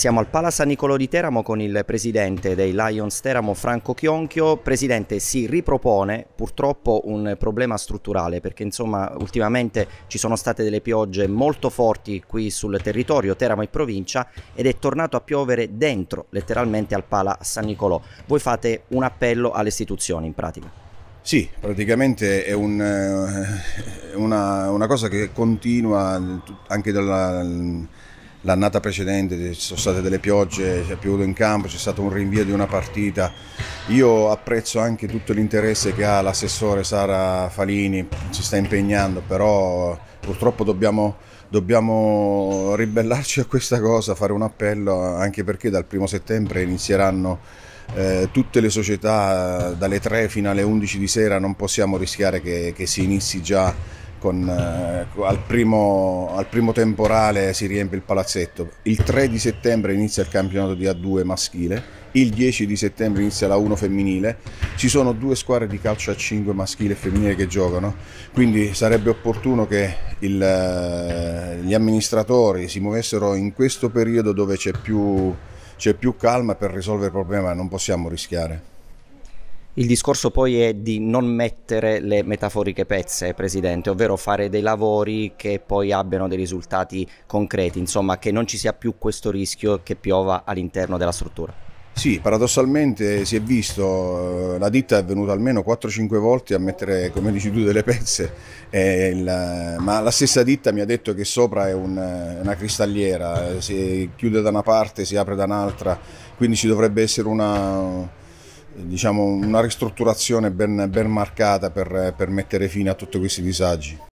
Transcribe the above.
Siamo al Pala San Nicolò di Teramo con il presidente dei Lions Teramo Franco Chionchio. Presidente, si ripropone purtroppo un problema strutturale perché insomma ultimamente ci sono state delle piogge molto forti qui sul territorio Teramo e provincia ed è tornato a piovere dentro letteralmente al Pala San Nicolò. Voi fate un appello alle istituzioni in pratica. Sì, praticamente è un, eh, una, una, cosa che continua anche dalla l'annata precedente ci sono state delle piogge, è piovuto in campo, c'è stato un rinvio di una partita. Io apprezzo anche tutto l'interesse che ha l'assessore Sara Falini, ci sta impegnando, però purtroppo dobbiamo, dobbiamo ribellarci a questa cosa, fare un appello, anche perché dal primo settembre inizieranno... Eh, tutte le società dalle 3 fino alle 11 di sera non possiamo rischiare che, che si inizi già con, eh, al, primo, al, primo, temporale si riempie il palazzetto. Il 3 di settembre inizia il campionato di A2 maschile, il 10 di settembre inizia la 1 femminile. Ci sono due squadre di calcio a 5 maschile e femminile che giocano, quindi sarebbe opportuno che il, eh, gli amministratori si muovessero in questo periodo dove c'è più, c'è più calma per risolvere il problema, non possiamo rischiare. Il discorso poi è di non mettere le metaforiche pezze, Presidente, ovvero fare dei lavori che poi abbiano dei risultati concreti, insomma che non ci sia più questo rischio che piova all'interno della struttura. Sì, paradossalmente si è visto, eh, la ditta è venuta almeno 4-5 volte a mettere, come dici tu, delle pezze, il, ma la stessa ditta mi ha detto che sopra è un, eh, una cristalliera, eh, si chiude da una parte, si apre da un'altra, quindi ci dovrebbe essere una diciamo, una ristrutturazione ben, ben marcata per, per mettere fine a tutti questi disagi.